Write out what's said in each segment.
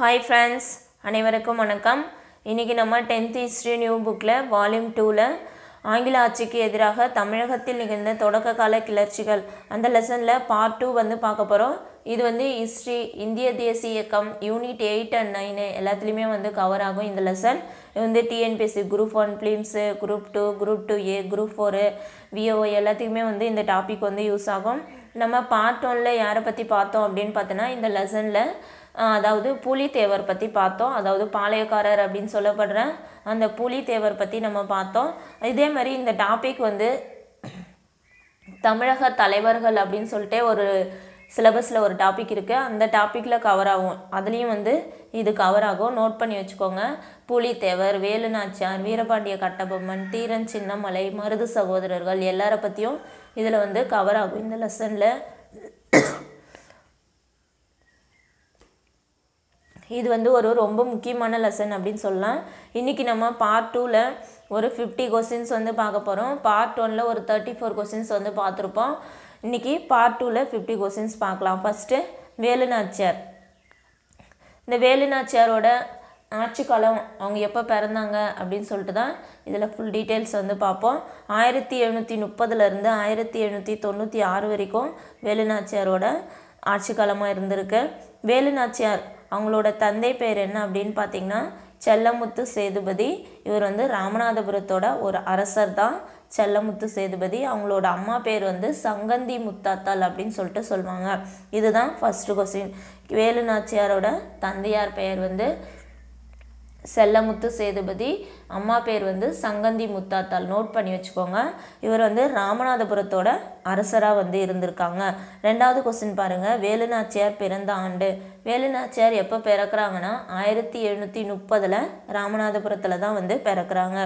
hi friends அனைவருக்கும் வணக்கம் இன்றைக்கி நம்ம டென்த் ஹிஸ்ட்ரி நியூ புக்கில் வால்யூம் டூவில் ஆங்கில ஆட்சிக்கு எதிராக தமிழகத்தில் நிகழ்ந்த தொடக்க கால கிளர்ச்சிகள் அந்த லெசனில் பார்ட் டூ வந்து பார்க்க போகிறோம் இது வந்து ஹிஸ்ட்ரி இந்திய தேசிய இயக்கம் யூனிட் எயிட் அண்ட் நைனு எல்லாத்துலேயுமே வந்து கவர் ஆகும் இந்த லெசன் இது வந்து டிஎன்பிஎஸ்சி குரூப் ஒன் ஃபிலிம்ஸு group two group two A group four VO எல்லாத்துக்குமே வந்து இந்த டாபிக் வந்து யூஸ் ஆகும் நம்ம பார்ட் ஒனில் யாரை பற்றி பார்த்தோம் அப்படின்னு பார்த்தோன்னா இந்த லெசனில் அதாவது புலித்தேவர் பற்றி பார்த்தோம் அதாவது பாளையக்காரர் அப்படின்னு சொல்லப்படுற அந்த புலித்தேவர் பற்றி நம்ம பார்த்தோம் இதே மாதிரி இந்த டாபிக் வந்து தமிழக தலைவர்கள் அப்படின்னு சொல்லிட்டு ஒரு சிலபஸில் ஒரு டாபிக் இருக்குது அந்த டாப்பிக்கில் கவர் ஆகும் அதுலேயும் வந்து இது கவர் ஆகும் நோட் பண்ணி வச்சுக்கோங்க புலித்தேவர் வேலுநாச்சியார் வீரபாண்டிய கட்டபொம்மன் தீரன் சின்னமலை மருது சகோதரர்கள் எல்லார பற்றியும் இதில் வந்து கவர் ஆகும் இந்த லெசனில் இது வந்து ஒரு ரொம்ப முக்கியமான லெசன் அப்படின்னு சொல்லலாம் இன்றைக்கி நம்ம பார்ட் டூவில் ஒரு ஃபிஃப்டி கொஸ்டின்ஸ் வந்து பார்க்க போகிறோம் பார்ட் ஒனில் ஒரு தேர்ட்டி ஃபோர் கொஸ்டின்ஸ் வந்து பார்த்துருப்போம் இன்றைக்கி பார்ட் டூவில் ஃபிஃப்டி கொஸ்டின்ஸ் பார்க்கலாம் ஃபஸ்ட்டு வேலுநாச்சியார் இந்த வேலுநாச்சியாரோட ஆட்சி காலம் அவங்க எப்போ பிறந்தாங்க அப்படின்னு சொல்லிட்டு தான் இதில் ஃபுல் டீட்டெயில்ஸ் வந்து பார்ப்போம் ஆயிரத்தி எழுநூற்றி முப்பதுலேருந்து ஆயிரத்தி எழுநூற்றி தொண்ணூற்றி ஆறு வரைக்கும் வேலுநாச்சியாரோட ஆட்சி காலமாக இருந்திருக்கு வேலுநாச்சியார் அவங்களோட தந்தை பேர் என்ன அப்படின்னு பார்த்தீங்கன்னா செல்லமுத்து சேதுபதி இவர் வந்து ராமநாதபுரத்தோட ஒரு அரசர் தான் செல்லமுத்து சேதுபதி அவங்களோட அம்மா பேர் வந்து சங்கந்தி முத்தாத்தாள் அப்படின்னு சொல்லிட்டு சொல்லுவாங்க இதுதான் ஃபஸ்ட்டு கொஸ்டின் வேலுநாச்சியாரோட தந்தையார் பெயர் வந்து செல்லமுத்து சேதுபதி அம்மா பேர் வந்து சங்கந்தி முத்தாத்தாள் நோட் பண்ணி வச்சுக்கோங்க இவர் வந்து ராமநாதபுரத்தோட அரசராக வந்து இருந்திருக்காங்க ரெண்டாவது கொஸ்டின் பாருங்கள் வேலுநாச்சியார் பிறந்த ஆண்டு வேலுநாச்சியார் எப்போ பிறக்கிறாங்கன்னா ஆயிரத்தி எழுநூற்றி முப்பதில் ராமநாதபுரத்தில் தான் வந்து பிறக்கிறாங்க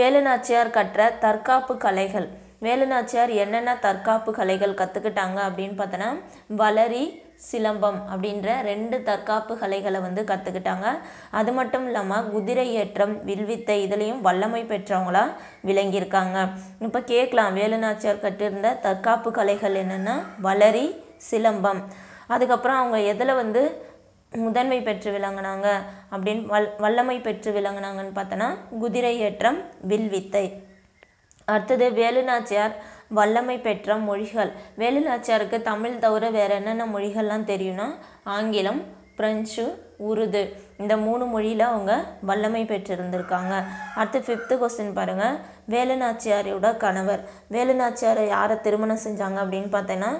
வேலுநாச்சியார் கற்ற தற்காப்பு கலைகள் வேலுநாச்சியார் என்னென்ன தற்காப்பு கலைகள் கற்றுக்கிட்டாங்க அப்படின்னு பார்த்தோன்னா வளரி சிலம்பம் அப்படின்ற ரெண்டு தற்காப்பு கலைகளை வந்து கற்றுக்கிட்டாங்க அது மட்டும் இல்லாமல் குதிரை ஏற்றம் வில்வித்தை இதுலேயும் வல்லமை பெற்றவங்களாக விளங்கியிருக்காங்க இப்போ கேட்கலாம் வேலுநாச்சியார் கட்டிருந்த தற்காப்பு கலைகள் என்னென்னா வளரி சிலம்பம் அதுக்கப்புறம் அவங்க எதில் வந்து முதன்மை பெற்று விளங்கினாங்க அப்படின்னு வல் வல்லமை பெற்று விளங்கினாங்கன்னு பார்த்தோன்னா குதிரை ஏற்றம் வில்வித்தை அடுத்தது வேலுநாச்சியார் வல்லமை பெற்ற மொழிகள் வேலுநாச்சியாருக்கு தமிழ் தவிர வேறு என்னென்ன மொழிகள்லாம் தெரியும்னா ஆங்கிலம் பிரெஞ்சு உருது இந்த மூணு மொழியில் அவங்க வல்லமை பெற்றிருந்திருக்காங்க அடுத்து ஃபிஃப்த்து கொஸ்டின் பாருங்கள் வேலுநாச்சியாரியோட கணவர் வேலுநாச்சியார் யாரை திருமணம் செஞ்சாங்க அப்படின்னு பார்த்தோன்னா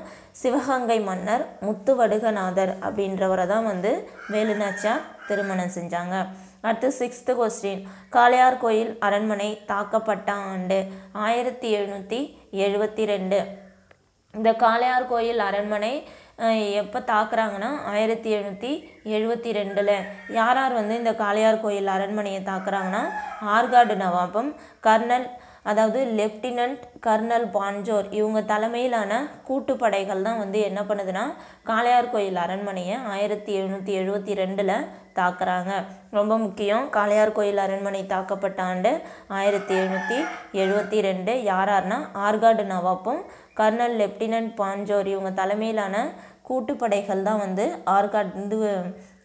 சிவகங்கை மன்னர் முத்துவடுகநாதர் அப்படின்றவரை தான் வந்து வேலுநாச்சியார் திருமணம் செஞ்சாங்க அடுத்து சிக்ஸ்த்து கொஸ்டின் காளையார் கோயில் அரண்மனை தாக்கப்பட்ட ஆண்டு ஆயிரத்தி எழுநூற்றி எழுபத்தி ரெண்டு இந்த காளையார் கோயில் அரண்மனை எப்போ தாக்குறாங்கன்னா ஆயிரத்தி எழுநூற்றி எழுபத்தி ரெண்டில் யார் யார் வந்து இந்த காளையார் கோயில் அரண்மனையை தாக்குறாங்கன்னா ஆர்காடு நவாபம் கர்னல் அதாவது லெப்டினன்ட் கர்னல் பான்ஜோர் இவங்க தலைமையிலான கூட்டுப்படைகள் தான் வந்து என்ன பண்ணுதுன்னா காளையார் கோயில் அரண்மனையை ஆயிரத்தி எழுநூற்றி எழுபத்தி ரெண்டில் தாக்குறாங்க ரொம்ப முக்கியம் காளையார் கோயில் அரண்மனை தாக்கப்பட்ட ஆண்டு ஆயிரத்தி எழுநூற்றி எழுபத்தி ரெண்டு யாரார்னா ஆர்காடு நவாப்பும் கர்னல் லெப்டினன்ட் பாஞ்சோரி இவங்க தலைமையிலான கூட்டுப்படைகள் தான் வந்து ஆர்காட் வந்து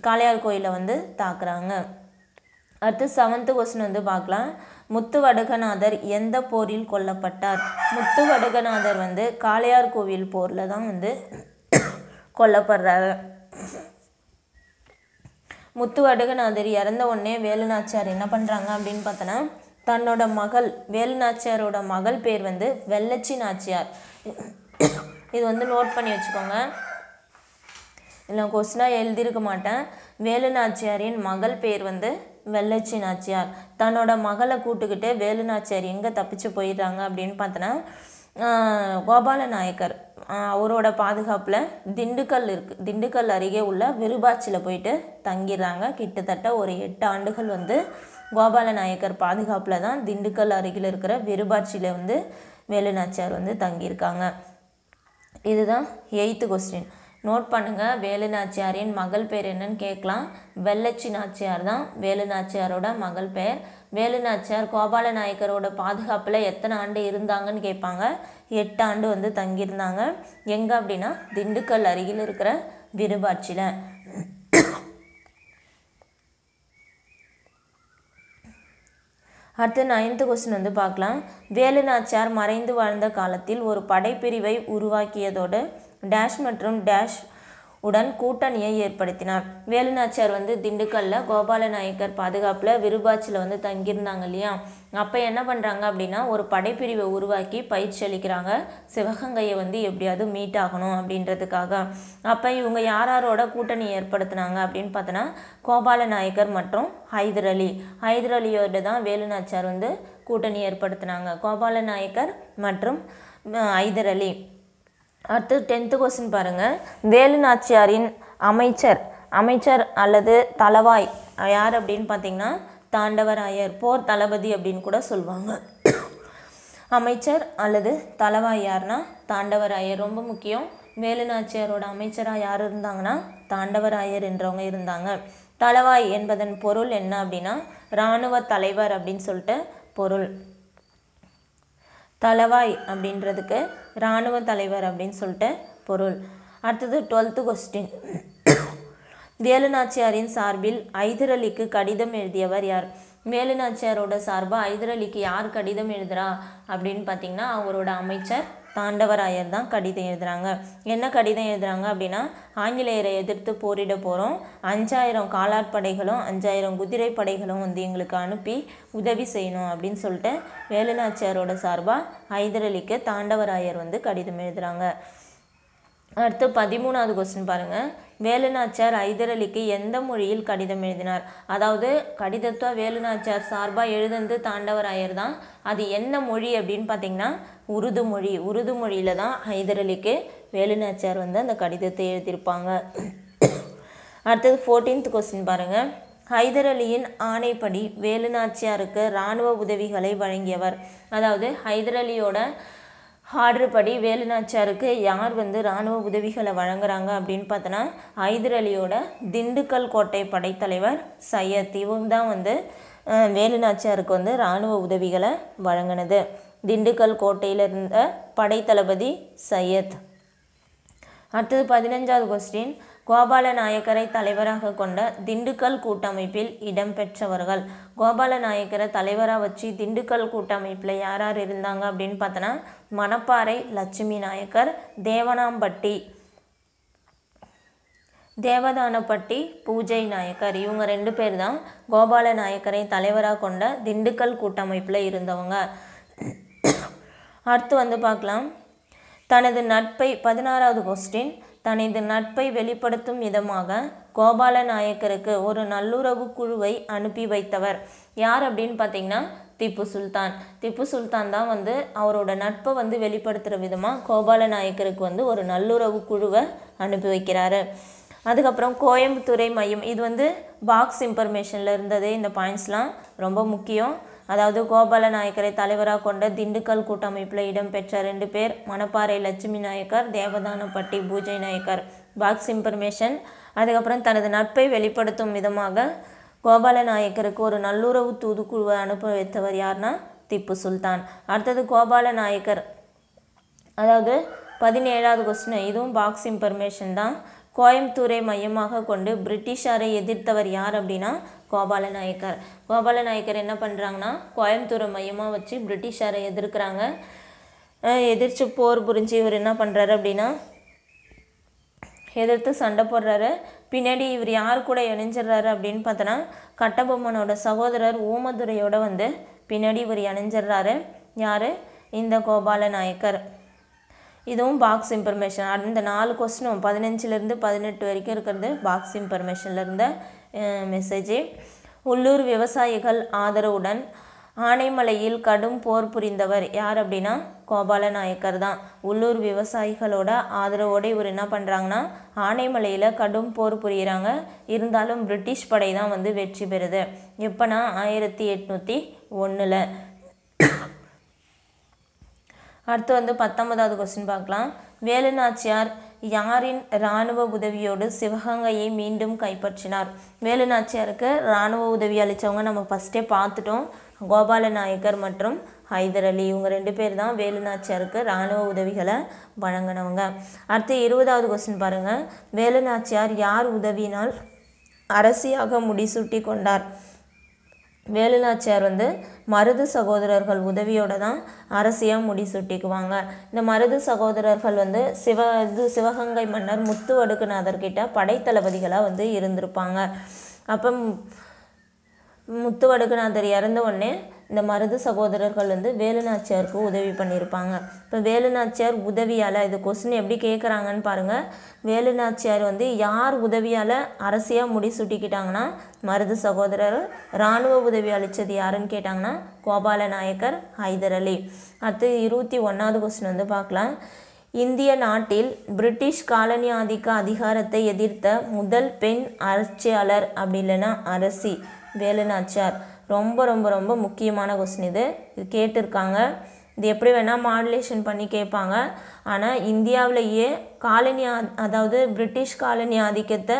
காளையார் கோயிலை வந்து தாக்குறாங்க அடுத்து செவன்த்து கொஸ்டின் வந்து பார்க்கலாம் முத்து வடுகநாதர் எந்த போரில் கொல்லப்பட்டார் முத்து வடுகநாதர் வந்து காளையார் கோவில் போரில் தான் வந்து கொல்லப்படுறாரு முத்துவடுகநாதர் இறந்த உடனே வேலுநாச்சியார் என்ன பண்ணுறாங்க அப்படின்னு பார்த்தோன்னா தன்னோட மகள் வேலுநாச்சியாரோட மகள் பேர் வந்து வெள்ளச்சி நாச்சியார் இது வந்து நோட் பண்ணி வச்சுக்கோங்க இல்லை கொஸ்டினாக எழுதியிருக்க மாட்டேன் வேலுநாச்சியாரின் மகள் பேர் வந்து வெள்ளச்சி நாச்சியார் தன்னோட மகளை கூட்டுக்கிட்டு வேலுநாச்சியார் எங்கே தப்பிச்சு போயிடுறாங்க அப்படின்னு பார்த்தோன்னா கோபால நாயக்கர் அவரோட பாதுகாப்பில் திண்டுக்கல் இருக்குது திண்டுக்கல் அருகே உள்ள விருபாச்சியில் போயிட்டு தங்கிடுறாங்க கிட்டத்தட்ட ஒரு எட்டு ஆண்டுகள் வந்து கோபால நாயக்கர் பாதுகாப்பில் தான் திண்டுக்கல் அருகில் இருக்கிற விருபாட்சியில் வந்து வேலுநாச்சியார் வந்து தங்கியிருக்காங்க இதுதான் எயித்து கொஸ்டின் நோட் பண்ணுங்கள் வேலு நாச்சியாரின் மகள் பேர் என்னன்னு கேட்கலாம் வெள்ளச்சி நாச்சியார் தான் வேலு நாச்சியாரோட மகள் பெயர் வேலு நாச்சியார் கோபால நாயக்கரோட பாதுகாப்பில் எத்தனை ஆண்டு இருந்தாங்கன்னு கேட்பாங்க எட்டு ஆண்டு வந்து தங்கியிருந்தாங்க எங்கே அப்படின்னா திண்டுக்கல் அருகில் இருக்கிற விருபாட்சியில் அடுத்து நைன்த்து கொஸ்டின் வந்து பார்க்கலாம் வேலு நாச்சியார் மறைந்து வாழ்ந்த காலத்தில் ஒரு படைப்பிரிவை உருவாக்கியதோடு டேஷ் மற்றும் டேஷ் உடன் கூட்டணியை ஏற்படுத்தினார் வேலுநாச்சியார் வந்து திண்டுக்கல்ல கோபாலநாயக்கர் பாதுகாப்பில் விருபாச்சியில் வந்து தங்கியிருந்தாங்க இல்லையா அப்போ என்ன பண்ணுறாங்க அப்படின்னா ஒரு படைப்பிரிவை உருவாக்கி பயிற்சி அளிக்கிறாங்க சிவகங்கையை வந்து எப்படியாவது மீட் ஆகணும் அப்படின்றதுக்காக அப்போ இவங்க யாரோட கூட்டணி ஏற்படுத்தினாங்க அப்படின்னு பார்த்தோன்னா கோபாலநாயக்கர் மற்றும் ஹைதர் அலி ஹைதர் அலியோட தான் வேலுநாச்சியார் வந்து கூட்டணி ஏற்படுத்தினாங்க கோபாலநாயக்கர் மற்றும் ஹைதர் அலி அடுத்து டென்த்து கொஸ்டின் பாருங்கள் வேலு நாச்சியாரின் அமைச்சர் அமைச்சர் அல்லது தலவாய் யார் அப்படின்னு பார்த்தீங்கன்னா தாண்டவராயர் போர் தளபதி அப்படின்னு கூட சொல்லுவாங்க அமைச்சர் அல்லது தலவாய் யார்னா தாண்டவராயர் ரொம்ப முக்கியம் வேலு நாச்சியாரோட அமைச்சராக யார் இருந்தாங்கன்னா தாண்டவராயர் என்றவங்க இருந்தாங்க தலவாய் என்பதன் பொருள் என்ன அப்படின்னா இராணுவ தலைவர் அப்படின்னு சொல்லிட்டு பொருள் தலவாய் அப்படின்றதுக்கு இராணுவ தலைவர் அப்படின்னு சொல்லிட்டு பொருள் அடுத்தது டுவெல்த்து கொஸ்டின் வேலுநாச்சியாரின் சார்பில் ஐதரலிக்கு கடிதம் எழுதியவர் யார் வேலுநாச்சியாரோட சார்பாக ஐதரலிக்கு யார் கடிதம் எழுதுகிறா அப்படின்னு பார்த்தீங்கன்னா அவரோட அமைச்சர் தாண்டவராயர் தான் கடிதம் எழுதுகிறாங்க என்ன கடிதம் எழுதுகிறாங்க அப்படின்னா ஆங்கிலேயரை எதிர்த்து போரிட போகிறோம் அஞ்சாயிரம் காலாட்படைகளும் அஞ்சாயிரம் குதிரை படைகளும் வந்து எங்களுக்கு அனுப்பி உதவி செய்யணும் அப்படின்னு சொல்லிட்டு வேலுநாச்சியாரோட சார்பாக ஹைதரலிக்கு தாண்டவராயர் வந்து கடிதம் எழுதுகிறாங்க அடுத்து பதிமூணாவது கொஸ்டின் பாருங்கள் வேலுநாச்சார் ஐதரலிக்கு எந்த மொழியில் கடிதம் எழுதினார் அதாவது கடிதத்தை வேலுநாச்சார் சார்பாக தாண்டவர் தாண்டவராயர் தான் அது என்ன மொழி அப்படின்னு பார்த்தீங்கன்னா உருது மொழி உருது மொழியில் தான் ஐதரலிக்கு வேலுநாச்சியார் வந்து அந்த கடிதத்தை எழுதியிருப்பாங்க அடுத்தது ஃபோர்டீன்த் கொஸ்டின் பாருங்கள் ஹைதர் அலியின் ஆணைப்படி வேலுநாச்சியாருக்கு இராணுவ உதவிகளை வழங்கியவர் அதாவது ஹைதர் அலியோட ஆர்டர் படி வேலுநாச்சாருக்கு யார் வந்து இராணுவ உதவிகளை வழங்குறாங்க அப்படின்னு பார்த்தோன்னா ஹைதர் அலியோட திண்டுக்கல் கோட்டை படைத்தலைவர் சையத் இவங்க தான் வந்து வேலுநாச்சியாருக்கு வந்து இராணுவ உதவிகளை வழங்கினது திண்டுக்கல் கோட்டையில் இருந்த படைத்தளபதி சையத் அடுத்தது பதினஞ்சாவது கொஸ்டின் கோபால நாயக்கரை தலைவராக கொண்ட திண்டுக்கல் கூட்டமைப்பில் இடம்பெற்றவர்கள் கோபால நாயக்கரை தலைவராக வச்சு திண்டுக்கல் கூட்டமைப்பில் யார் யார் இருந்தாங்க அப்படின்னு பார்த்தோன்னா மணப்பாறை லட்சுமி நாயக்கர் தேவனாம்பட்டி தேவதானப்பட்டி பூஜை நாயக்கர் இவங்க ரெண்டு பேர் தான் கோபால நாயக்கரை தலைவராக கொண்ட திண்டுக்கல் கூட்டமைப்பில் இருந்தவங்க அடுத்து வந்து பார்க்கலாம் தனது நட்பை பதினாறாவது கொஸ்டின் தனது நட்பை வெளிப்படுத்தும் விதமாக கோபால நாயக்கருக்கு ஒரு நல்லுறவு குழுவை அனுப்பி வைத்தவர் யார் அப்படின்னு பார்த்தீங்கன்னா திப்பு சுல்தான் திப்பு சுல்தான் தான் வந்து அவரோட நட்பை வந்து வெளிப்படுத்துகிற விதமாக கோபால நாயக்கருக்கு வந்து ஒரு நல்லுறவு குழுவை அனுப்பி வைக்கிறாரு அதுக்கப்புறம் கோயம்புத்துறை மையம் இது வந்து பாக்ஸ் இன்ஃபர்மேஷனில் இருந்தது இந்த பாயிண்ட்ஸ்லாம் ரொம்ப முக்கியம் அதாவது கோபால நாயக்கரை தலைவராக கொண்ட திண்டுக்கல் கூட்டமைப்பில் இடம்பெற்ற ரெண்டு பேர் மணப்பாறை லட்சுமி நாயக்கர் தேவதானப்பட்டி பூஜை நாயக்கர் பாக்ஸ் இன்ஃபர்மேஷன் அதுக்கப்புறம் தனது நட்பை வெளிப்படுத்தும் விதமாக கோபால நாயக்கருக்கு ஒரு நல்லுறவு தூதுக்குழுவை அனுப்ப வைத்தவர் யார்னா திப்பு சுல்தான் அடுத்தது கோபால நாயக்கர் அதாவது பதினேழாவது கொஸ்டின் இதுவும் பாக்ஸ் இன்ஃபர்மேஷன் தான் கோயம்புத்தூரை மையமாக கொண்டு பிரிட்டிஷாரை எதிர்த்தவர் யார் அப்படின்னா கோபால நாயக்கர் கோபால நாயக்கர் என்ன பண்ணுறாங்கன்னா கோயம்புத்தூரை மையமாக வச்சு பிரிட்டிஷாரை எதிர்க்கிறாங்க எதிர்த்து போர் புரிஞ்சு இவர் என்ன பண்ணுறாரு அப்படின்னா எதிர்த்து சண்டை போடுறாரு பின்னாடி இவர் யார் கூட இணைஞ்சிடுறாரு அப்படின்னு பார்த்தோன்னா கட்டபொம்மனோட சகோதரர் ஊமதுரையோட வந்து பின்னாடி இவர் இணைஞ்சிடுறாரு யார் இந்த கோபால நாயக்கர் இதுவும் பாக்ஸ் இன்ஃபர்மேஷன் அந்த நாலு கொஸ்டினும் பதினஞ்சுலேருந்து பதினெட்டு வரைக்கும் இருக்கிறது பாக்ஸ் இன்ஃபர்மேஷன்லேருந்து மெசேஜி உள்ளூர் விவசாயிகள் ஆதரவுடன் ஆனைமலையில் கடும் போர் புரிந்தவர் யார் அப்படின்னா கோபால நாயக்கர் தான் உள்ளூர் விவசாயிகளோட ஆதரவோடு இவர் என்ன பண்ணுறாங்கன்னா ஆனைமலையில் கடும் போர் புரிகிறாங்க இருந்தாலும் பிரிட்டிஷ் படை தான் வந்து வெற்றி பெறுது எப்போனா ஆயிரத்தி எட்நூற்றி ஒன்றில் அடுத்து வந்து பத்தொன்பதாவது கொஸ்டின் பார்க்கலாம் வேலுநாச்சியார் யாரின் இராணுவ உதவியோடு சிவகங்கையை மீண்டும் கைப்பற்றினார் வேலுநாச்சியாருக்கு இராணுவ உதவி அளித்தவங்க நம்ம ஃபஸ்ட்டே பார்த்துட்டோம் கோபால நாயக்கர் மற்றும் ஹைதர் அலி இவங்க ரெண்டு பேர் தான் வேலுநாச்சியாருக்கு இராணுவ உதவிகளை வழங்கினவங்க அடுத்து இருபதாவது கொஸ்டின் பாருங்கள் வேலுநாச்சியார் யார் உதவினால் அரசியாக முடிசூட்டி கொண்டார் வேலுநாச்சியார் வந்து மருது சகோதரர்கள் உதவியோடு தான் அரசியாக முடிசூட்டிக்குவாங்க இந்த மருது சகோதரர்கள் வந்து சிவ இது சிவகங்கை மன்னர் வடுக்குநாதர்கிட்ட படைத்தளபதிகளாக வந்து இருந்திருப்பாங்க அப்போ முத்துவடுக்குநாதர் இறந்த உடனே இந்த மருது சகோதரர்கள் வந்து வேலுநாச்சியாருக்கு உதவி பண்ணியிருப்பாங்க இப்போ வேலுநாச்சியார் உதவியால் இது கொஸ்டின் எப்படி கேட்குறாங்கன்னு பாருங்கள் வேலுநாச்சியார் வந்து யார் உதவியால் அரசியாக முடிசூட்டிக்கிட்டாங்கன்னா மருது சகோதரர் இராணுவ உதவி அளித்தது யாருன்னு கேட்டாங்கன்னா கோபால நாயக்கர் ஹைதர் அலி அடுத்து இருபத்தி ஒன்றாவது கொஸ்டின் வந்து பார்க்கலாம் இந்திய நாட்டில் பிரிட்டிஷ் காலனி ஆதிக்க அதிகாரத்தை எதிர்த்த முதல் பெண் அரசியாளர் அப்படி இல்லைன்னா அரசி வேலுநாச்சியார் ரொம்ப ரொம்ப ரொம்ப முக்கியமான கொஸ்டின் இது இது கேட்டிருக்காங்க இது எப்படி வேணால் மாடுலேஷன் பண்ணி கேட்பாங்க ஆனால் இந்தியாவிலேயே காலனி அதாவது பிரிட்டிஷ் காலனி ஆதிக்கத்தை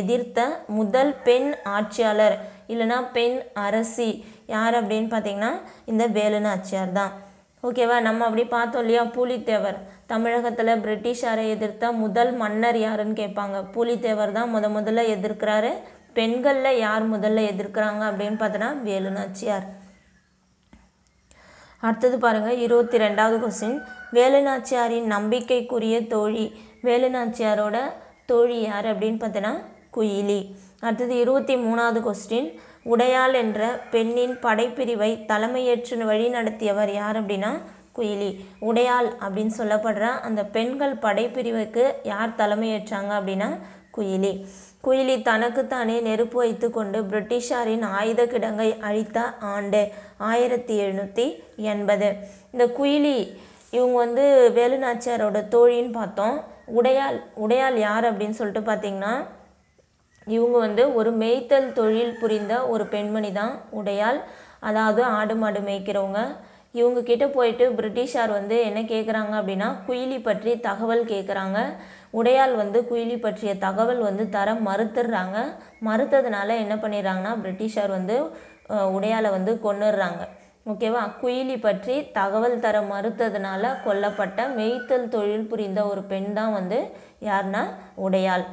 எதிர்த்த முதல் பெண் ஆட்சியாளர் இல்லைனா பெண் அரசி யார் அப்படின்னு பார்த்தீங்கன்னா இந்த வேலு ஆட்சியார் தான் ஓகேவா நம்ம அப்படி பார்த்தோம் இல்லையா புலித்தேவர் தமிழகத்தில் பிரிட்டிஷாரை எதிர்த்த முதல் மன்னர் யாருன்னு கேட்பாங்க புலித்தேவர் தான் முத முதல்ல எதிர்க்கிறாரு பெண்களில் யார் முதல்ல எதிர்க்கிறாங்க அப்படின்னு பார்த்தோன்னா வேலுநாச்சியார் அடுத்தது பாருங்கள் இருபத்தி ரெண்டாவது கொஸ்டின் வேலுநாச்சியாரின் நம்பிக்கைக்குரிய தோழி வேலுநாச்சியாரோட தோழி யார் அப்படின்னு பார்த்தோன்னா குயிலி அடுத்தது இருபத்தி மூணாவது கொஸ்டின் உடையாள் என்ற பெண்ணின் படைப்பிரிவை தலைமையேற்று வழி நடத்தியவர் யார் அப்படின்னா குயிலி உடையாள் அப்படின்னு சொல்லப்படுற அந்த பெண்கள் படைப்பிரிவுக்கு யார் தலைமையேற்றாங்க அப்படின்னா குயிலி குயிலி தனக்குத்தானே நெருப்பு வைத்து கொண்டு பிரிட்டிஷாரின் ஆயுத கிடங்கை அழித்த ஆண்டு ஆயிரத்தி எழுநூற்றி எண்பது இந்த குயிலி இவங்க வந்து வேலுநாச்சியாரோட தோழின்னு பார்த்தோம் உடையால் உடையால் யார் அப்படின்னு சொல்லிட்டு பார்த்தீங்கன்னா இவங்க வந்து ஒரு மேய்த்தல் தொழில் புரிந்த ஒரு பெண்மணி தான் உடையால் அதாவது ஆடு மாடு மேய்க்கிறவங்க இவங்க கிட்ட போயிட்டு பிரிட்டிஷார் வந்து என்ன கேட்குறாங்க அப்படின்னா குயிலி பற்றி தகவல் கேட்குறாங்க உடையால் வந்து குயிலி பற்றிய தகவல் வந்து தர மறுத்துடுறாங்க மறுத்ததுனால என்ன பண்ணிடுறாங்கன்னா பிரிட்டிஷார் வந்து உடையாலை வந்து கொண்டுடுறாங்க ஓகேவா குயிலி பற்றி தகவல் தர மறுத்ததுனால கொல்லப்பட்ட மெய்த்தல் தொழில் புரிந்த ஒரு பெண் தான் வந்து யார்னா உடையாள்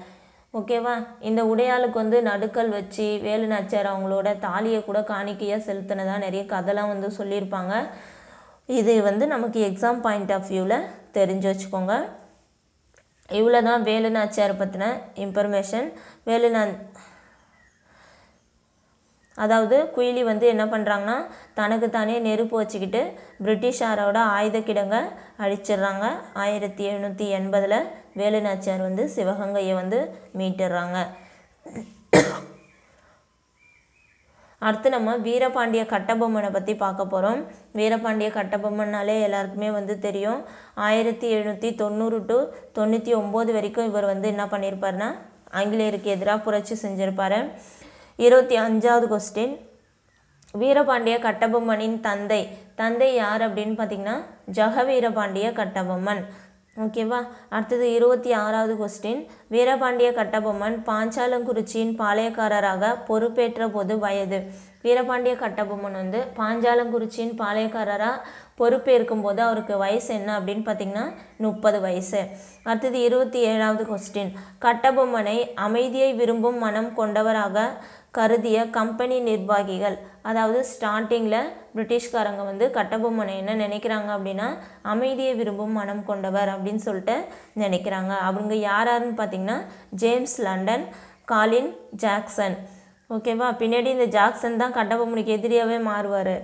ஓகேவா இந்த உடையாளுக்கு வந்து நடுக்கல் வச்சு வேலு நாச்சியார் அவங்களோட தாலியை கூட காணிக்கையாக செலுத்தினதாக நிறைய கதைலாம் வந்து சொல்லியிருப்பாங்க இது வந்து நமக்கு எக்ஸாம் பாயிண்ட் ஆஃப் வியூவில் தெரிஞ்சு வச்சுக்கோங்க இவ்வளோ தான் வேலு பற்றின இன்ஃபர்மேஷன் வேலு அதாவது குயிலி வந்து என்ன பண்ணுறாங்கன்னா தனக்கு தானே நெருப்பு வச்சுக்கிட்டு பிரிட்டிஷாரோட ஆயுத கிடங்க அழிச்சிடுறாங்க ஆயிரத்தி எழுநூற்றி எண்பதில் வேலு நாச்சியார் வந்து சிவகங்கையை வந்து மீட்டுடுறாங்க அடுத்து நம்ம வீரபாண்டிய கட்டபொம்மனை பற்றி பார்க்க போகிறோம் வீரபாண்டிய கட்டபொம்மன்னாலே எல்லாருக்குமே வந்து தெரியும் ஆயிரத்தி எழுநூற்றி தொண்ணூறு டு தொண்ணூற்றி ஒம்பது வரைக்கும் இவர் வந்து என்ன பண்ணியிருப்பார்னா ஆங்கிலேயருக்கு எதிராக புரட்சி செஞ்சுருப்பார் இருபத்தி அஞ்சாவது கொஸ்டின் வீரபாண்டிய கட்டபொம்மனின் தந்தை தந்தை யார் அப்படின்னு பார்த்தீங்கன்னா ஜகவீரபாண்டிய கட்டபொம்மன் ஓகேவா அடுத்தது இருபத்தி ஆறாவது கொஸ்டின் வீரபாண்டிய கட்டபொம்மன் பாஞ்சாலங்குறிச்சியின் பாளையக்காரராக பொறுப்பேற்ற போது வயது வீரபாண்டிய கட்டபொம்மன் வந்து பாஞ்சாலங்குறிச்சியின் பாளையக்காரராக பொறுப்பேற்கும் போது அவருக்கு வயசு என்ன அப்படின்னு பார்த்தீங்கன்னா முப்பது வயசு அடுத்தது இருபத்தி ஏழாவது கொஸ்டின் கட்டபொம்மனை அமைதியை விரும்பும் மனம் கொண்டவராக கருதிய கம்பெனி நிர்வாகிகள் அதாவது ஸ்டார்டிங்கில் பிரிட்டிஷ்காரங்க வந்து கட்டபொம்மனை என்ன நினைக்கிறாங்க அப்படின்னா அமைதியை விரும்பும் மனம் கொண்டவர் அப்படின்னு சொல்லிட்டு நினைக்கிறாங்க அவங்க யார் யாருன்னு ஜேம்ஸ் லண்டன் காலின் ஜாக்சன் ஓகேவா பின்னாடி இந்த ஜாக்சன் தான் கட்டபொம்மனுக்கு எதிரியாகவே மாறுவார்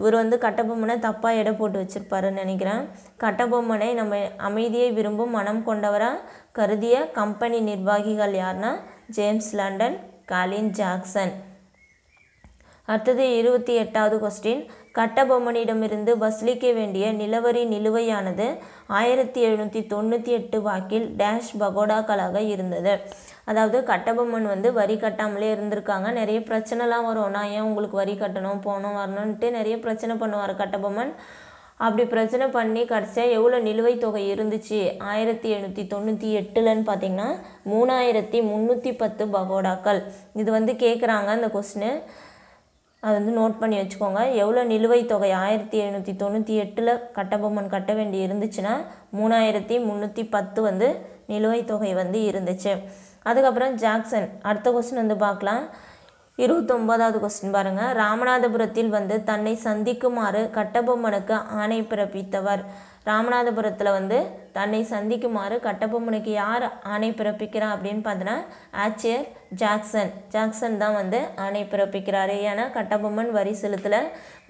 இவர் வந்து கட்டபொம்மனை தப்பாக எடை போட்டு வச்சுருப்பாருன்னு நினைக்கிறேன் கட்டபொம்மனை நம்ம அமைதியை விரும்பும் மனம் கொண்டவராக கருதிய கம்பெனி நிர்வாகிகள் யாருன்னா ஜேம்ஸ் லண்டன் காலின் ஜாக்சன் அடுத்தது இருபத்தி எட்டாவது கொஸ்டின் கட்டபொம்மனிடமிருந்து வசூலிக்க வேண்டிய நிலவரி நிலுவையானது ஆயிரத்தி எழுநூற்றி தொண்ணூற்றி எட்டு வாக்கில் டேஷ் பகோடாக்களாக இருந்தது அதாவது கட்டபொம்மன் வந்து வரி கட்டாமலே இருந்திருக்காங்க நிறைய பிரச்சனைலாம் வரும் நான் ஏன் உங்களுக்கு வரி கட்டணும் போகணும் வரணும்ன்ட்டு நிறைய பிரச்சனை பண்ணுவார் கட்டபொம்மன் அப்படி பிரச்சனை பண்ணி கடைசியாக எவ்வளோ நிலுவைத் தொகை இருந்துச்சு ஆயிரத்தி எழுநூற்றி தொண்ணூற்றி எட்டுலன்னு பார்த்தீங்கன்னா மூணாயிரத்தி முந்நூற்றி பத்து பகோடாக்கள் இது வந்து கேட்குறாங்க அந்த கொஸ்டின் அது வந்து நோட் பண்ணி வச்சுக்கோங்க எவ்வளோ நிலுவைத் தொகை ஆயிரத்தி எழுநூற்றி தொண்ணூற்றி எட்டில் கட்டபொம்மன் கட்ட வேண்டி இருந்துச்சுன்னா மூணாயிரத்தி முந்நூற்றி பத்து வந்து நிலுவைத் தொகை வந்து இருந்துச்சு அதுக்கப்புறம் ஜாக்சன் அடுத்த கொஸ்டின் வந்து பார்க்கலாம் இருபத்தொம்போதாவது கொஸ்டின் பாருங்கள் ராமநாதபுரத்தில் வந்து தன்னை சந்திக்குமாறு கட்டபொம்மனுக்கு ஆணை பிறப்பித்தவர் ராமநாதபுரத்தில் வந்து தன்னை சந்திக்குமாறு கட்டபொம்மனுக்கு யார் ஆணை பிறப்பிக்கிறார் அப்படின்னு பார்த்தோன்னா ஆச்சியர் ஜாக்சன் ஜாக்சன் தான் வந்து ஆணை பிறப்பிக்கிறாரு ஏன்னா கட்டபொம்மன் வரி செலுத்தல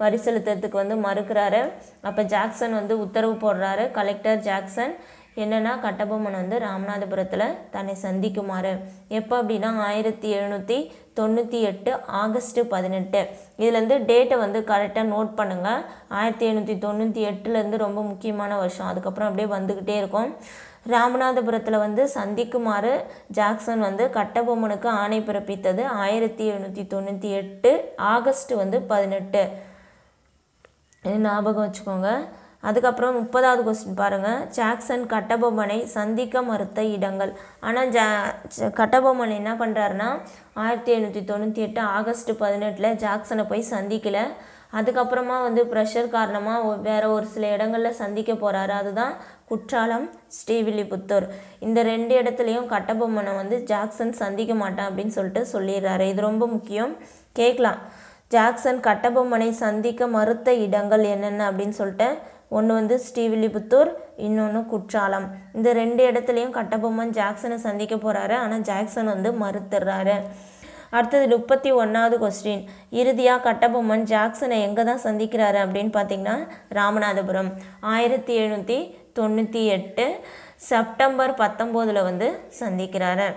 வரி செலுத்துறதுக்கு வந்து மறுக்கிறாரு அப்போ ஜாக்சன் வந்து உத்தரவு போடுறாரு கலெக்டர் ஜாக்சன் என்னென்னா கட்டபொம்மன் வந்து ராமநாதபுரத்தில் தன்னை சந்திக்குமாறு எப்போ அப்படின்னா ஆயிரத்தி எழுநூற்றி தொண்ணூற்றி எட்டு ஆகஸ்ட் பதினெட்டு இதுலேருந்து டேட்டை வந்து கரெக்டாக நோட் பண்ணுங்கள் ஆயிரத்தி எழுநூற்றி தொண்ணூற்றி எட்டுலேருந்து ரொம்ப முக்கியமான வருஷம் அதுக்கப்புறம் அப்படியே வந்துக்கிட்டே இருக்கும் ராமநாதபுரத்தில் வந்து சந்திக்குமாறு ஜாக்சன் வந்து கட்டபொம்மனுக்கு ஆணை பிறப்பித்தது ஆயிரத்தி எழுநூற்றி தொண்ணூற்றி எட்டு ஆகஸ்ட் வந்து பதினெட்டு இது ஞாபகம் வச்சுக்கோங்க அதுக்கப்புறம் முப்பதாவது கொஸ்டின் பாருங்கள் ஜாக்சன் கட்டபொம்மனை சந்திக்க மறுத்த இடங்கள் ஆனால் ஜா கட்டபொம்மன் என்ன பண்ணுறாருன்னா ஆயிரத்தி எழுநூற்றி தொண்ணூற்றி எட்டு ஆகஸ்ட் பதினெட்டில் ஜாக்சனை போய் சந்திக்கலை அதுக்கப்புறமா வந்து ப்ரெஷர் காரணமாக வேறு ஒரு சில இடங்களில் சந்திக்க போகிறாரு அதுதான் குற்றாலம் ஸ்ரீவில்லிபுத்தூர் இந்த ரெண்டு இடத்துலையும் கட்டபொம்மனை வந்து ஜாக்சன் சந்திக்க மாட்டான் அப்படின்னு சொல்லிட்டு சொல்லிடுறாரு இது ரொம்ப முக்கியம் கேட்கலாம் ஜாக்சன் கட்டபொம்மனை சந்திக்க மறுத்த இடங்கள் என்னென்ன அப்படின்னு சொல்லிட்டு ஒன்று வந்து ஸ்ரீவில்லிபுத்தூர் இன்னொன்று குற்றாலம் இந்த ரெண்டு இடத்துலையும் கட்டபொம்மன் ஜாக்சனை சந்திக்க போகிறாரு ஆனால் ஜாக்சன் வந்து மறுத்துடுறாரு அடுத்தது முப்பத்தி ஒன்றாவது கொஸ்டின் இறுதியாக கட்டபொம்மன் ஜாக்சனை எங்கே தான் சந்திக்கிறாரு அப்படின்னு பார்த்தீங்கன்னா ராமநாதபுரம் ஆயிரத்தி எழுநூற்றி தொண்ணூற்றி எட்டு செப்டம்பர் பத்தொம்போதில் வந்து சந்திக்கிறாரு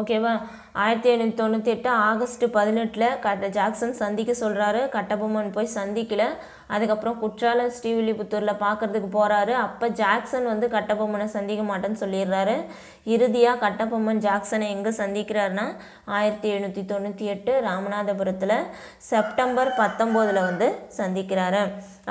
ஓகேவா ஆயிரத்தி எழுநூத்தி தொண்ணூற்றி எட்டு ஆகஸ்ட் பதினெட்டில் கட்ட ஜாக்சன் சந்திக்க சொல்கிறாரு கட்டபொம்மன் போய் சந்திக்கல அதுக்கப்புறம் குற்றாலம் ஸ்ரீவில்லிபுத்தூரில் பார்க்குறதுக்கு போகிறாரு அப்போ ஜாக்சன் வந்து கட்டபொம்மனை சந்திக்க மாட்டேன்னு சொல்லிடுறாரு இறுதியாக கட்டபொம்மன் ஜாக்சனை எங்கே சந்திக்கிறாருன்னா ஆயிரத்தி எழுநூற்றி தொண்ணூற்றி எட்டு ராமநாதபுரத்தில் செப்டம்பர் பத்தொம்போதில் வந்து சந்திக்கிறாரு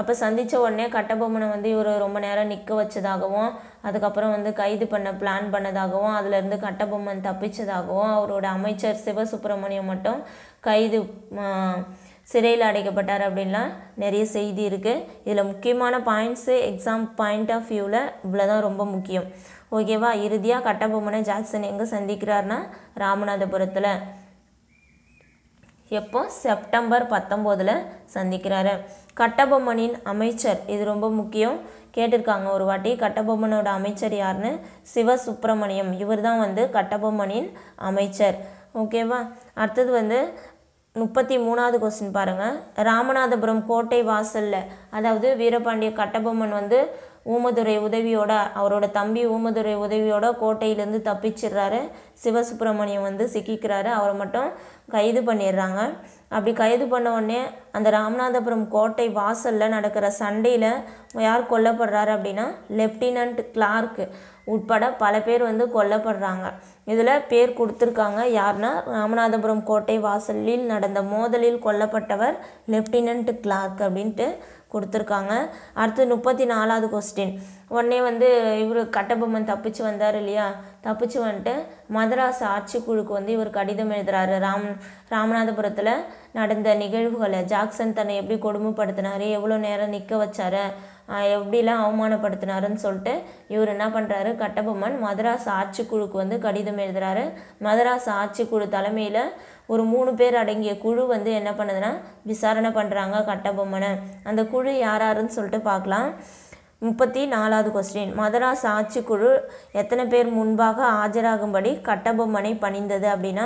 அப்போ சந்தித்த உடனே கட்டபொம்மனை வந்து இவர் ரொம்ப நேரம் நிற்க வச்சதாகவும் அதுக்கப்புறம் வந்து கைது பண்ண பிளான் பண்ணதாகவும் அதுலேருந்து கட்டபொம்மன் தப்பிச்சதாகவும் அவரோட அமைச்சர் சிவசுப்பிரமணியம் மட்டும் கைது சிறையில் அடைக்கப்பட்டார் அப்படின்லாம் நிறைய செய்தி இருக்குது இதில் முக்கியமான பாயிண்ட்ஸு எக்ஸாம் பாயிண்ட் ஆஃப் வியூவில் இவ்வளோதான் ரொம்ப முக்கியம் ஓகேவா இறுதியாக கட்டபொம்மனை ஜாக்சன் எங்கே சந்திக்கிறார்னா ராமநாதபுரத்தில் எப்போ செப்டம்பர் பத்தொம்போதில் சந்திக்கிறாரு கட்டபொம்மனின் அமைச்சர் இது ரொம்ப முக்கியம் கேட்டிருக்காங்க ஒரு வாட்டி கட்டபொம்மனோட அமைச்சர் யாருன்னு சிவசுப்பிரமணியம் இவர் தான் வந்து கட்டபொம்மனின் அமைச்சர் ஓகேவா அடுத்தது வந்து முப்பத்தி மூணாவது கொஸ்டின் பாருங்கள் ராமநாதபுரம் கோட்டை வாசலில் அதாவது வீரபாண்டிய கட்டபொம்மன் வந்து ஊமதுரை உதவியோட அவரோட தம்பி ஊமதுரை உதவியோட கோட்டையிலேருந்து தப்பிச்சிடுறாரு சிவசுப்பிரமணியம் வந்து சிக்கிக்கிறாரு அவரை மட்டும் கைது பண்ணிடுறாங்க அப்படி கைது பண்ண உடனே அந்த ராமநாதபுரம் கோட்டை வாசலில் நடக்கிற சண்டையில் யார் கொல்லப்படுறாரு அப்படின்னா லெப்டினன்ட் கிளார்க்கு உட்பட பல பேர் வந்து கொல்லப்படுறாங்க இதில் பேர் கொடுத்துருக்காங்க யார்னா ராமநாதபுரம் கோட்டை வாசலில் நடந்த மோதலில் கொல்லப்பட்டவர் லெப்டினன்ட் கிளார்க் அப்படின்ட்டு கொடுத்துருக்காங்க அடுத்து முப்பத்தி நாலாவது கொஸ்டின் உடனே வந்து இவர் கட்டபொம்மன் தப்பிச்சு வந்தார் இல்லையா தப்பிச்சு வந்துட்டு மதராஸ் ஆட்சி குழுக்கு வந்து இவர் கடிதம் எழுதுறாரு ராம் ராமநாதபுரத்தில் நடந்த நிகழ்வுகளை ஜாக்சன் தன்னை எப்படி கொடுமைப்படுத்தினாரு எவ்வளோ நேரம் நிற்க வச்சார் எப்படிலாம் அவமானப்படுத்தினாருன்னு சொல்லிட்டு இவர் என்ன பண்ணுறாரு கட்டபொம்மன் மதராஸ் ஆட்சிக்குழுக்கு வந்து கடிதம் எழுதுகிறாரு மதராஸ் ஆட்சிக்குழு தலைமையில் ஒரு மூணு பேர் அடங்கிய குழு வந்து என்ன பண்ணுதுன்னா விசாரணை பண்ணுறாங்க கட்டபொம்மனை அந்த குழு யாராருன்னு சொல்லிட்டு பார்க்கலாம் முப்பத்தி நாலாவது கொஸ்டின் மதராஸ் ஆட்சிக்குழு எத்தனை பேர் முன்பாக ஆஜராகும்படி கட்டபொம்மனை பணிந்தது அப்படின்னா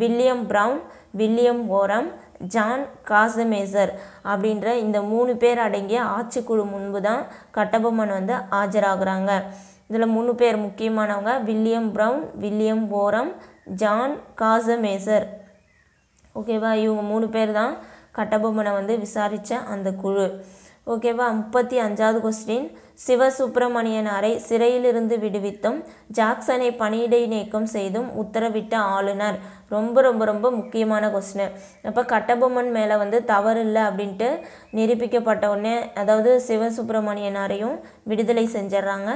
William Brown William Orme John Casamajor அப்படின்ற இந்த மூணு பேர் அடங்கிய ஆட்சிக்குழு முன்பு தான் கட்டபொம்மன் வந்து ஆஜராகிறாங்க இதில் மூணு பேர் முக்கியமானவங்க William Brown William Orme John Casamajor ஓகேவா இவங்க மூணு பேர் தான் கட்டபொம்மனை வந்து விசாரித்த அந்த குழு ஓகேவா முப்பத்தி அஞ்சாவது கொஸ்டின் சிவசுப்பிரமணியனாரை சிறையிலிருந்து விடுவித்தும் ஜாக்சனை பணியிடை நீக்கம் செய்தும் உத்தரவிட்ட ஆளுநர் ரொம்ப ரொம்ப ரொம்ப முக்கியமான கொஸ்டின் அப்போ கட்டபொம்மன் மேலே வந்து தவறு இல்லை அப்படின்ட்டு நிரூபிக்கப்பட்ட உடனே அதாவது சிவசுப்பிரமணியனாரையும் விடுதலை செஞ்சிட்றாங்க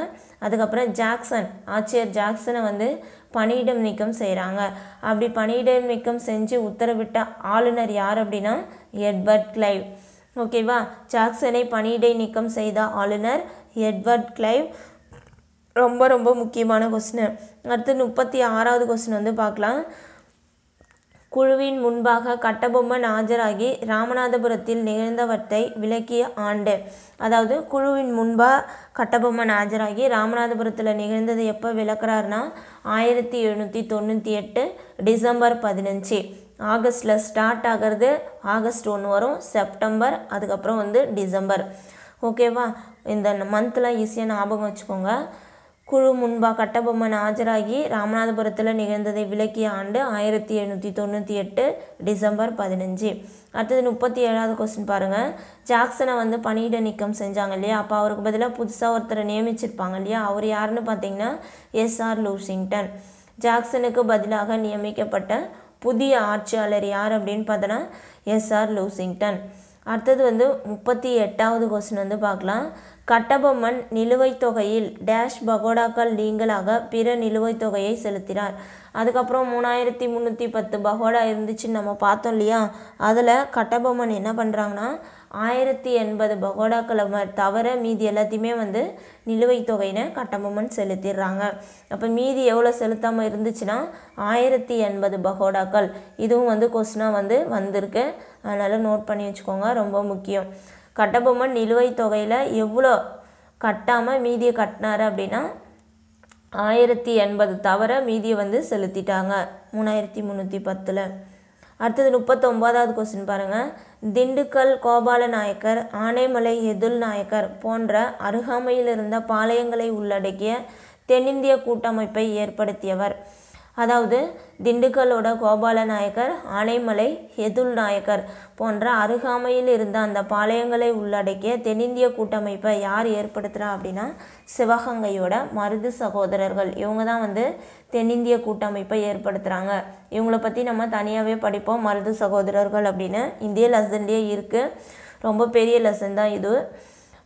அதுக்கப்புறம் ஜாக்சன் ஆட்சியர் ஜாக்சனை வந்து பணியிடம் நீக்கம் செய்கிறாங்க அப்படி பணியிடம் நீக்கம் செஞ்சு உத்தரவிட்ட ஆளுநர் யார் அப்படின்னா எட்வர்ட் கிளைவ் ஓகேவா ஜாக்சனை பணியிடை நீக்கம் செய்த ஆளுநர் எட்வர்ட் கிளைவ் ரொம்ப ரொம்ப முக்கியமான கொஸ்டின் அடுத்து முப்பத்தி ஆறாவது கொஸ்டின் வந்து பார்க்கலாம் குழுவின் முன்பாக கட்டபொம்மன் ஆஜராகி ராமநாதபுரத்தில் நிகழ்ந்தவற்றை விளக்கிய ஆண்டு அதாவது குழுவின் முன்பாக கட்டபொம்மன் ஆஜராகி ராமநாதபுரத்தில் நிகழ்ந்தது எப்போ விளக்குறாருனா ஆயிரத்தி எழுநூற்றி தொண்ணூற்றி எட்டு டிசம்பர் பதினஞ்சு ஆகஸ்டில் ஸ்டார்ட் ஆகிறது ஆகஸ்ட் ஒன்று வரும் செப்டம்பர் அதுக்கப்புறம் வந்து டிசம்பர் ஓகேவா இந்த மந்த்லாம் ஈஸியாக ஞாபகம் வச்சுக்கோங்க குழு முன்பாக கட்டபொம்மன் ஆஜராகி ராமநாதபுரத்தில் நிகழ்ந்ததை விளக்கிய ஆண்டு ஆயிரத்தி எழுநூற்றி தொண்ணூற்றி எட்டு டிசம்பர் பதினஞ்சு அடுத்தது முப்பத்தி ஏழாவது கொஸ்டின் பாருங்கள் ஜாக்சனை வந்து பணியிட நீக்கம் செஞ்சாங்க இல்லையா அப்போ அவருக்கு பதிலாக புதுசாக ஒருத்தரை நியமிச்சிருப்பாங்க இல்லையா அவர் யாருன்னு பார்த்தீங்கன்னா எஸ்ஆர் லூசிங்டன் ஜாக்சனுக்கு பதிலாக நியமிக்கப்பட்ட புதிய ஆட்சியாளர் யார் அப்படின்னு பார்த்தோன்னா எஸ்ஆர் லூசிங்டன் அடுத்தது வந்து முப்பத்தி எட்டாவது கொஸ்டின் வந்து பார்க்கலாம் கட்டபொம்மன் நிலுவைத் தொகையில் டேஷ் பகோடாக்கள் நீங்களாக பிற நிலுவைத் தொகையை செலுத்தினார் அதுக்கப்புறம் மூணாயிரத்தி முந்நூற்றி பத்து பகோடா இருந்துச்சுன்னு நம்ம பார்த்தோம் இல்லையா அதில் கட்டபொம்மன் என்ன பண்ணுறாங்கன்னா ஆயிரத்தி எண்பது பகோடாக்களை தவிர மீதி எல்லாத்தையுமே வந்து நிலுவைத் தொகையின கட்டபொம்மன் செலுத்திடுறாங்க அப்போ மீதி எவ்வளோ செலுத்தாமல் இருந்துச்சுன்னா ஆயிரத்தி எண்பது பகோடாக்கள் இதுவும் வந்து கொஸ்டினாக வந்து வந்திருக்கு அதனால் நோட் பண்ணி வச்சுக்கோங்க ரொம்ப முக்கியம் கட்டபொம்மன் நிலுவைத் தொகையில் எவ்வளோ கட்டாமல் மீதியை கட்டினார் அப்படின்னா ஆயிரத்தி எண்பது தவிர மீதியை வந்து செலுத்திட்டாங்க மூணாயிரத்தி முந்நூற்றி பத்தில் அடுத்தது முப்பத்தொம்போதாவது கொஸ்டின் பாருங்கள் திண்டுக்கல் கோபாலநாயக்கர் ஆனைமலை எதுல் நாயக்கர் போன்ற அருகாமையிலிருந்த பாளையங்களை உள்ளடக்கிய தென்னிந்திய கூட்டமைப்பை ஏற்படுத்தியவர் அதாவது திண்டுக்கல்லோட கோபால நாயக்கர் ஆனைமலை எதுல் நாயக்கர் போன்ற அருகாமையில் இருந்த அந்த பாளையங்களை உள்ளடக்கிய தென்னிந்திய கூட்டமைப்பை யார் ஏற்படுத்துகிறா அப்படின்னா சிவகங்கையோட மருது சகோதரர்கள் இவங்க தான் வந்து தென்னிந்திய கூட்டமைப்பை ஏற்படுத்துகிறாங்க இவங்களை பற்றி நம்ம தனியாகவே படிப்போம் மருது சகோதரர்கள் அப்படின்னு இந்திய லெசன்லேயே இருக்குது ரொம்ப பெரிய லெசன் தான் இது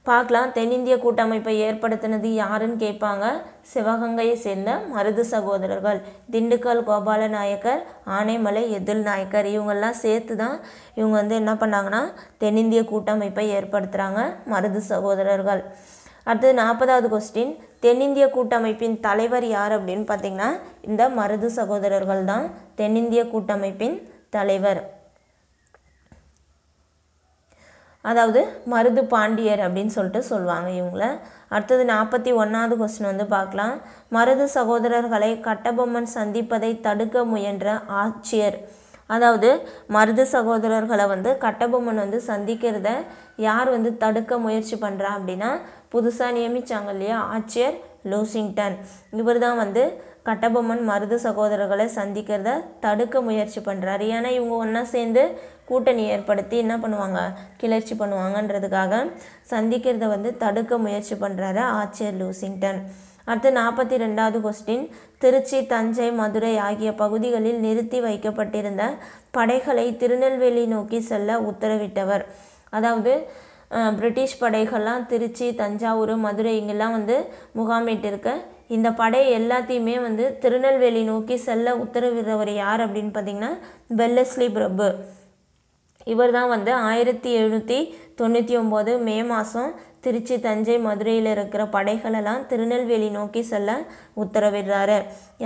பார்க்கலாம் தென்னிந்திய கூட்டமைப்பை ஏற்படுத்தினது யாருன்னு கேட்பாங்க சிவகங்கையை சேர்ந்த மருது சகோதரர்கள் திண்டுக்கல் கோபால நாயக்கர் ஆனைமலை எதுல் நாயக்கர் இவங்கெல்லாம் சேர்த்து தான் இவங்க வந்து என்ன பண்ணாங்கன்னா தென்னிந்திய கூட்டமைப்பை ஏற்படுத்துகிறாங்க மருது சகோதரர்கள் அடுத்தது நாற்பதாவது கொஸ்டின் தென்னிந்திய கூட்டமைப்பின் தலைவர் யார் அப்படின்னு பார்த்தீங்கன்னா இந்த மருது சகோதரர்கள் தான் தென்னிந்திய கூட்டமைப்பின் தலைவர் அதாவது மருது பாண்டியர் அப்படின்னு சொல்லிட்டு சொல்லுவாங்க இவங்கள அடுத்தது நாற்பத்தி ஒன்றாவது கொஸ்டின் வந்து பார்க்கலாம் மருது சகோதரர்களை கட்டபொம்மன் சந்திப்பதை தடுக்க முயன்ற ஆட்சியர் அதாவது மருது சகோதரர்களை வந்து கட்டபொம்மன் வந்து சந்திக்கிறத யார் வந்து தடுக்க முயற்சி பண்ணுறா அப்படின்னா புதுசாக நியமித்தாங்க இல்லையா ஆட்சியர் லூசிங்டன் இவர் தான் வந்து கட்டபொம்மன் மருது சகோதரர்களை சந்திக்கிறத தடுக்க முயற்சி பண்ணுறாரு ஏன்னா இவங்க ஒன்றா சேர்ந்து கூட்டணி ஏற்படுத்தி என்ன பண்ணுவாங்க கிளர்ச்சி பண்ணுவாங்கன்றதுக்காக சந்திக்கிறத வந்து தடுக்க முயற்சி பண்ணுறாரு ஆச்சியர் லூசிங்டன் அடுத்து நாற்பத்தி ரெண்டாவது கொஸ்டின் திருச்சி தஞ்சை மதுரை ஆகிய பகுதிகளில் நிறுத்தி வைக்கப்பட்டிருந்த படைகளை திருநெல்வேலி நோக்கி செல்ல உத்தரவிட்டவர் அதாவது பிரிட்டிஷ் படைகள்லாம் திருச்சி தஞ்சாவூர் மதுரை இங்கெல்லாம் வந்து முகாமிட்டிருக்க இந்த படை எல்லாத்தையுமே வந்து திருநெல்வேலி நோக்கி செல்ல உத்தரவிடுறவர் யார் அப்படின்னு பார்த்தீங்கன்னா பெல்லஸ்லி பிரபு இவர் தான் வந்து ஆயிரத்தி எழுநூற்றி தொண்ணூற்றி ஒம்பது மே மாதம் திருச்சி தஞ்சை மதுரையில் இருக்கிற படைகளெல்லாம் திருநெல்வேலி நோக்கி செல்ல உத்தரவிடுறாரு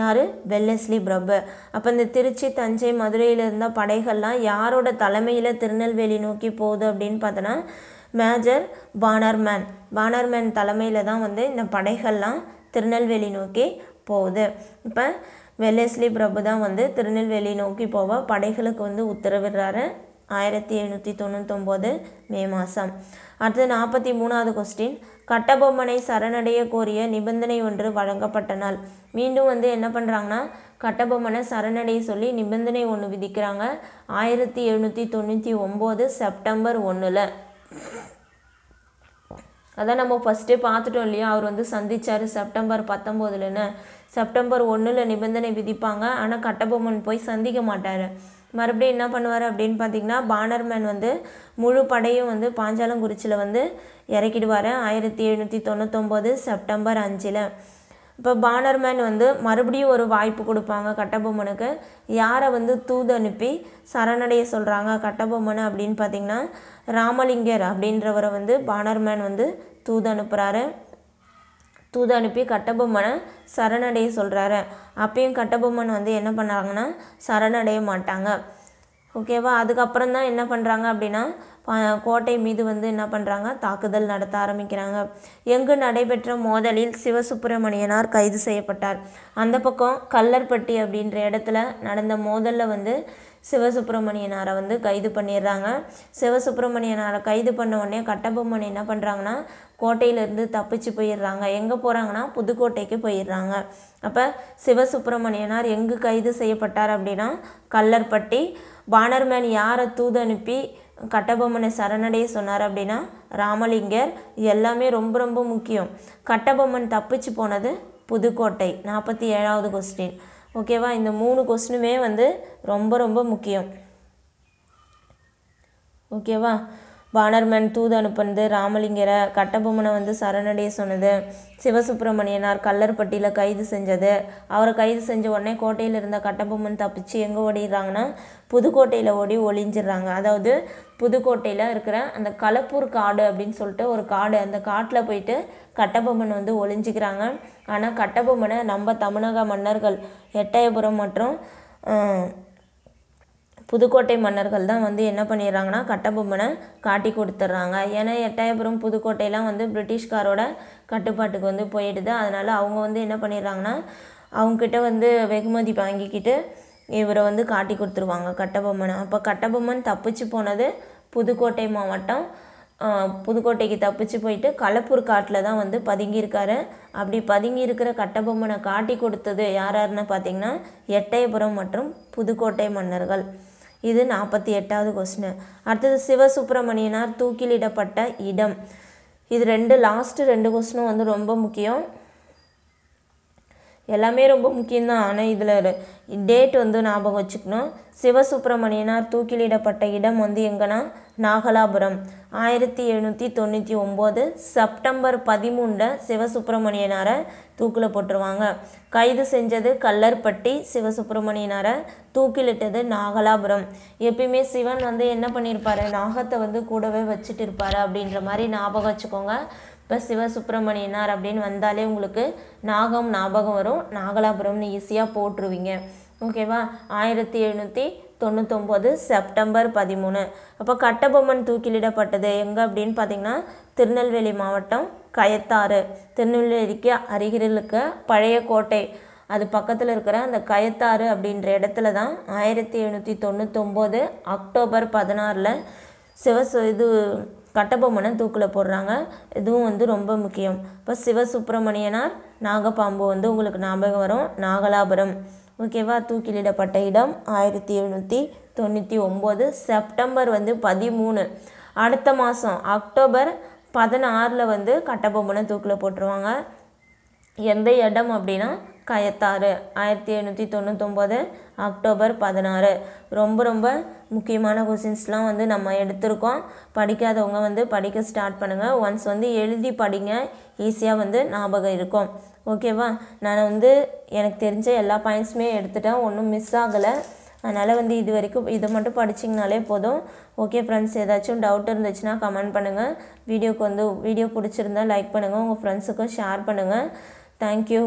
யார் வெல்லஸ்லி பிரபு அப்போ இந்த திருச்சி தஞ்சை மதுரையில் இருந்த படைகள்லாம் யாரோட தலைமையில் திருநெல்வேலி நோக்கி போகுது அப்படின்னு பார்த்தோன்னா மேஜர் பானர்மேன் பானர்மேன் தலைமையில் தான் வந்து இந்த படைகள்லாம் திருநெல்வேலி நோக்கி போகுது இப்போ வெல்லஸ்லி பிரபு தான் வந்து திருநெல்வேலி நோக்கி போக படைகளுக்கு வந்து உத்தரவிடுறாரு ஆயிரத்தி எழுநூற்றி தொண்ணூத்தொம்போது மே மாதம் அடுத்து நாற்பத்தி மூணாவது கொஸ்டின் கட்டபொம்மனை சரணடைய கோரிய நிபந்தனை ஒன்று வழங்கப்பட்ட நாள் மீண்டும் வந்து என்ன பண்ணுறாங்கன்னா கட்டபொம்மனை சரணடைய சொல்லி நிபந்தனை ஒன்று விதிக்கிறாங்க ஆயிரத்தி எழுநூற்றி தொண்ணூற்றி ஒம்பது செப்டம்பர் ஒன்றில் அதான் நம்ம ஃபஸ்ட்டே பார்த்துட்டோம் இல்லையா அவர் வந்து சந்தித்தார் செப்டம்பர் பத்தொம்போதுலன்னு செப்டம்பர் ஒன்றில் நிபந்தனை விதிப்பாங்க ஆனால் கட்டபொம்மன் போய் சந்திக்க மாட்டார் மறுபடியும் என்ன பண்ணுவார் அப்படின்னு பார்த்தீங்கன்னா பானர்மேன் வந்து முழு படையும் வந்து பாஞ்சாலங்குறிச்சியில் வந்து இறக்கிடுவார் ஆயிரத்தி எழுநூற்றி தொண்ணூத்தொம்பது செப்டம்பர் அஞ்சில் இப்போ பானர்மேன் வந்து மறுபடியும் ஒரு வாய்ப்பு கொடுப்பாங்க கட்டபொம்மனுக்கு யாரை வந்து தூது அனுப்பி சரணடைய சொல்கிறாங்க கட்டபொம்மன் அப்படின்னு பார்த்திங்கன்னா ராமலிங்கர் அப்படின்றவரை வந்து பானர்மேன் வந்து தூது அனுப்புகிறாரு தூது அனுப்பி கட்டபொம்மனை சரணடைய சொல்கிறாரு அப்பயும் கட்டபொம்மன் வந்து என்ன பண்ணுறாங்கன்னா சரணடைய மாட்டாங்க ஓகேவா அதுக்கப்புறம் தான் என்ன பண்ணுறாங்க அப்படின்னா கோட்டை மீது வந்து என்ன பண்ணுறாங்க தாக்குதல் நடத்த ஆரம்பிக்கிறாங்க எங்கு நடைபெற்ற மோதலில் சிவசுப்பிரமணியனார் கைது செய்யப்பட்டார் அந்த பக்கம் கல்லர்பட்டி அப்படின்ற இடத்துல நடந்த மோதலில் வந்து சிவசுப்பிரமணியனாரை வந்து கைது பண்ணிடுறாங்க சிவசுப்பிரமணியனாரை கைது பண்ண உடனே கட்டபொம்மன் என்ன பண்ணுறாங்கன்னா கோட்டையிலேருந்து தப்பிச்சு போயிடுறாங்க எங்கே போகிறாங்கன்னா புதுக்கோட்டைக்கு போயிடுறாங்க அப்போ சிவசுப்பிரமணியனார் எங்கு கைது செய்யப்பட்டார் அப்படின்னா கல்லர்பட்டி பானர்மேன் யாரை தூது அனுப்பி கட்டபொம்மனை சரணடைய சொன்னார் அப்படின்னா ராமலிங்கர் எல்லாமே ரொம்ப ரொம்ப முக்கியம் கட்டபொம்மன் தப்பிச்சு போனது புதுக்கோட்டை நாற்பத்தி ஏழாவது கொஸ்டின் ஓகேவா இந்த மூணு கொஸ்டினுமே வந்து ரொம்ப ரொம்ப முக்கியம் ஓகேவா வானர்மன் தூது அனுப்பினது ராமலிங்கரை கட்டபொம்மனை வந்து சரணடைய சொன்னது சிவசுப்பிரமணியனார் கல்லர்பட்டியில் கைது செஞ்சது அவரை கைது செஞ்ச உடனே கோட்டையில் இருந்த கட்டபொம்மன் தப்பிச்சு எங்கே ஓடிடுறாங்கன்னா புதுக்கோட்டையில் ஓடி ஒளிஞ்சிடுறாங்க அதாவது புதுக்கோட்டையில் இருக்கிற அந்த கலப்பூர் காடு அப்படின்னு சொல்லிட்டு ஒரு காடு அந்த காட்டில் போயிட்டு கட்டபொம்மன் வந்து ஒளிஞ்சிக்கிறாங்க ஆனால் கட்டபொம்மனை நம்ம தமிழக மன்னர்கள் எட்டயபுரம் மற்றும் புதுக்கோட்டை மன்னர்கள் தான் வந்து என்ன பண்ணிடுறாங்கன்னா கட்டபொம்மனை காட்டி கொடுத்துட்றாங்க ஏன்னா எட்டயபுரம் புதுக்கோட்டையெலாம் வந்து பிரிட்டிஷ்காரோட கட்டுப்பாட்டுக்கு வந்து போயிடுது அதனால் அவங்க வந்து என்ன பண்ணிடுறாங்கன்னா அவங்கக்கிட்ட வந்து வெகுமதி வாங்கிக்கிட்டு இவரை வந்து காட்டி கொடுத்துருவாங்க கட்டபொம்மனை அப்போ கட்டபொம்மன் தப்பிச்சு போனது புதுக்கோட்டை மாவட்டம் புதுக்கோட்டைக்கு தப்பிச்சு போயிட்டு கலப்பூர் காட்டில் தான் வந்து பதுங்கியிருக்காரு அப்படி பதுங்கி இருக்கிற கட்டபொம்மனை காட்டி கொடுத்தது யார் யாருன்னு பார்த்தீங்கன்னா எட்டயபுரம் மற்றும் புதுக்கோட்டை மன்னர்கள் இது நாற்பத்தி எட்டாவது கொஸ்டின் அடுத்தது சிவசுப்பிரமணியனார் தூக்கிலிடப்பட்ட இடம் இது ரெண்டு லாஸ்ட்டு ரெண்டு கொஸ்டினும் வந்து ரொம்ப முக்கியம் எல்லாமே ரொம்ப முக்கியம்தான் ஆனால் இதில் டேட் வந்து ஞாபகம் வச்சுக்கணும் சிவசுப்பிரமணியனார் தூக்கிலிடப்பட்ட இடம் வந்து எங்கன்னா நாகலாபுரம் ஆயிரத்தி எழுநூற்றி தொண்ணூற்றி ஒம்பது செப்டம்பர் பதிமூணில் சிவசுப்பிரமணியனாரை தூக்கில் போட்டுருவாங்க கைது செஞ்சது கல்லர்பட்டி சிவசுப்பிரமணியனாரை தூக்கிலிட்டது நாகலாபுரம் எப்பயுமே சிவன் வந்து என்ன பண்ணியிருப்பாரு நாகத்தை வந்து கூடவே வச்சுட்டு இருப்பார் அப்படின்ற மாதிரி ஞாபகம் வச்சுக்கோங்க இப்போ சிவசுப்பிரமணியனார் அப்படின்னு வந்தாலே உங்களுக்கு நாகம் ஞாபகம் வரும் நாகலாபுரம்னு ஈஸியாக போட்டுருவீங்க ஓகேவா ஆயிரத்தி எழுநூற்றி தொண்ணூத்தொம்பது செப்டம்பர் பதிமூணு அப்போ கட்டபொம்மன் தூக்கிலிடப்பட்டது எங்கே அப்படின்னு பார்த்தீங்கன்னா திருநெல்வேலி மாவட்டம் கயத்தாறு திருநெல்வேலிக்கு அருகில் இருக்க பழைய கோட்டை அது பக்கத்தில் இருக்கிற அந்த கயத்தாறு அப்படின்ற இடத்துல தான் ஆயிரத்தி எழுநூற்றி தொண்ணூத்தொம்பது அக்டோபர் பதினாறில் சிவசு இது கட்டபொம்மனை தூக்கில் போடுறாங்க இதுவும் வந்து ரொம்ப முக்கியம் இப்போ சிவசுப்பிரமணியனார் நாகப்பாம்பு வந்து உங்களுக்கு ஞாபகம் வரும் நாகலாபுரம் ஓகேவா தூக்கிலிடப்பட்ட இடம் ஆயிரத்தி எழுநூற்றி தொண்ணூற்றி ஒம்பது செப்டம்பர் வந்து பதிமூணு அடுத்த மாதம் அக்டோபர் பதினாறில் வந்து கட்டபொம்மனை தூக்கில் போட்டுருவாங்க எந்த இடம் அப்படின்னா கயத்தாறு ஆயிரத்தி எழுநூற்றி தொண்ணூத்தொம்பது அக்டோபர் பதினாறு ரொம்ப ரொம்ப முக்கியமான கொஷின்ஸ்லாம் வந்து நம்ம எடுத்திருக்கோம் படிக்காதவங்க வந்து படிக்க ஸ்டார்ட் பண்ணுங்கள் ஒன்ஸ் வந்து எழுதி படிங்க ஈஸியாக வந்து ஞாபகம் இருக்கும் ஓகேவா நான் வந்து எனக்கு தெரிஞ்ச எல்லா பாயிண்ட்ஸுமே எடுத்துட்டேன் ஒன்றும் மிஸ் ஆகலை அதனால் வந்து இது வரைக்கும் இதை மட்டும் படிச்சிங்கனாலே போதும் ஓகே ஃப்ரெண்ட்ஸ் ஏதாச்சும் டவுட் இருந்துச்சுன்னா கமெண்ட் பண்ணுங்கள் வீடியோக்கு வந்து வீடியோ பிடிச்சிருந்தா லைக் பண்ணுங்கள் உங்கள் ஃப்ரெண்ட்ஸுக்கும் ஷேர் பண்ணுங்கள் தேங்க்யூ